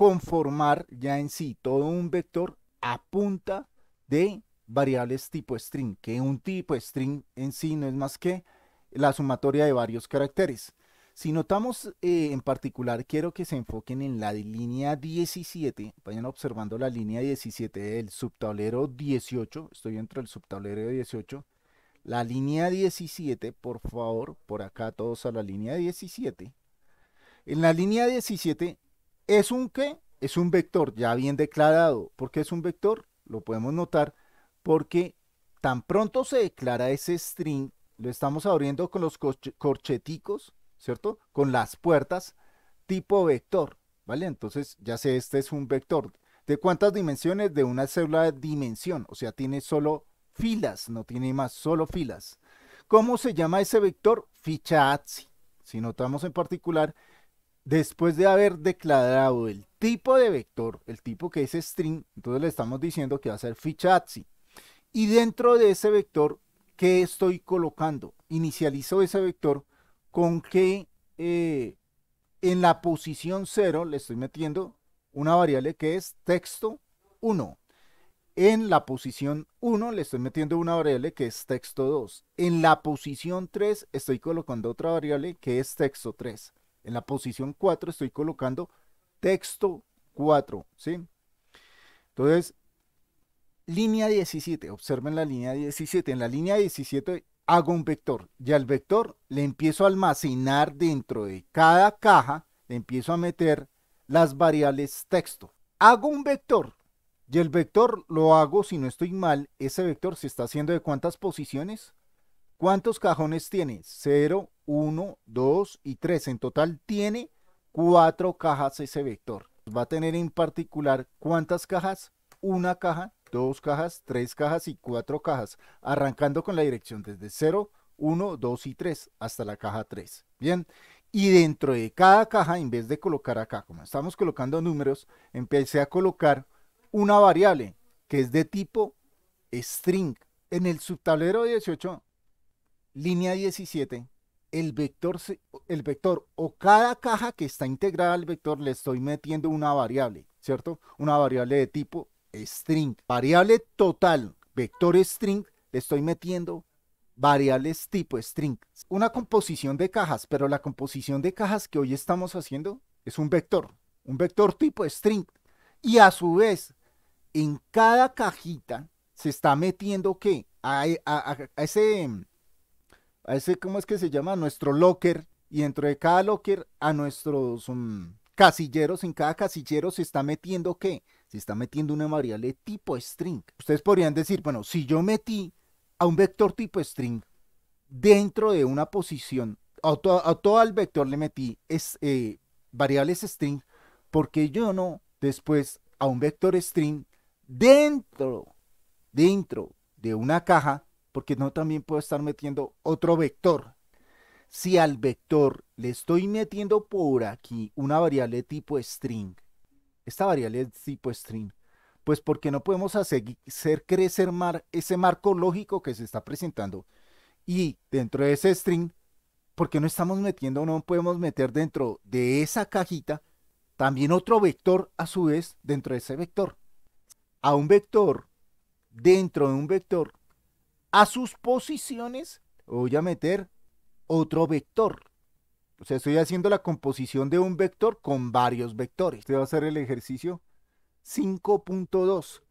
conformar ya en sí todo un vector a punta de variables tipo string, que un tipo string en sí no es más que la sumatoria de varios caracteres. Si notamos eh, en particular, quiero que se enfoquen en la línea 17, vayan observando la línea 17 del subtablero 18, estoy dentro del subtablero 18, la línea 17, por favor, por acá todos a la línea 17. En la línea 17 ¿Es un qué? Es un vector, ya bien declarado. ¿Por qué es un vector? Lo podemos notar porque tan pronto se declara ese string, lo estamos abriendo con los corcheticos, ¿cierto? Con las puertas tipo vector, ¿vale? Entonces ya sé, este es un vector. ¿De cuántas dimensiones? De una célula de dimensión, o sea, tiene solo filas, no tiene más, solo filas. ¿Cómo se llama ese vector? Ficha ATSI. Si notamos en particular, después de haber declarado el tipo de vector, el tipo que es string, entonces le estamos diciendo que va a ser ficha Y dentro de ese vector, ¿qué estoy colocando? Inicializo ese vector con que eh, en la posición 0 le estoy metiendo una variable que es texto 1. En la posición 1 le estoy metiendo una variable que es texto 2. En la posición 3 estoy colocando otra variable que es texto 3. En la posición 4 estoy colocando texto 4, ¿sí? Entonces, línea 17, observen la línea 17. En la línea 17 hago un vector y al vector le empiezo a almacenar dentro de cada caja, le empiezo a meter las variables texto. Hago un vector y el vector lo hago, si no estoy mal, ese vector se está haciendo de cuántas posiciones? ¿Cuántos cajones tiene? 0, 1, 2 y 3. En total tiene cuatro cajas ese vector. Va a tener en particular cuántas cajas? Una caja, dos cajas, tres cajas y cuatro cajas, arrancando con la dirección desde 0, 1, 2 y 3 hasta la caja 3. Bien, y dentro de cada caja, en vez de colocar acá, como estamos colocando números, empecé a colocar una variable que es de tipo string. En el subtablero 18, línea 17, el vector, el vector o cada caja que está integrada al vector le estoy metiendo una variable, ¿cierto? Una variable de tipo string. Variable total, vector string, le estoy metiendo variables tipo string. Una composición de cajas, pero la composición de cajas que hoy estamos haciendo es un vector, un vector tipo string. Y a su vez, en cada cajita se está metiendo que a, a, ese a ese, ¿cómo es que se llama? nuestro locker. Y dentro de cada locker, a nuestros mm, casilleros, en cada casillero se está metiendo qué? Se está metiendo una variable tipo string. Ustedes podrían decir, bueno, si yo metí a un vector tipo string dentro de una posición, a, a todo el vector le metí es, eh, variables string, porque yo no después a un vector string dentro, dentro de una caja porque no también puedo estar metiendo otro vector. Si al vector le estoy metiendo por aquí una variable tipo string, esta variable es tipo string, pues porque no podemos hacer crecer ese marco lógico que se está presentando. Y dentro de ese string, porque no estamos metiendo, no podemos meter dentro de esa cajita también otro vector a su vez dentro de ese vector. A un vector, dentro de un vector, a sus posiciones voy a meter otro vector. O sea, estoy haciendo la composición de un vector con varios vectores. Te va a hacer el ejercicio 5.2.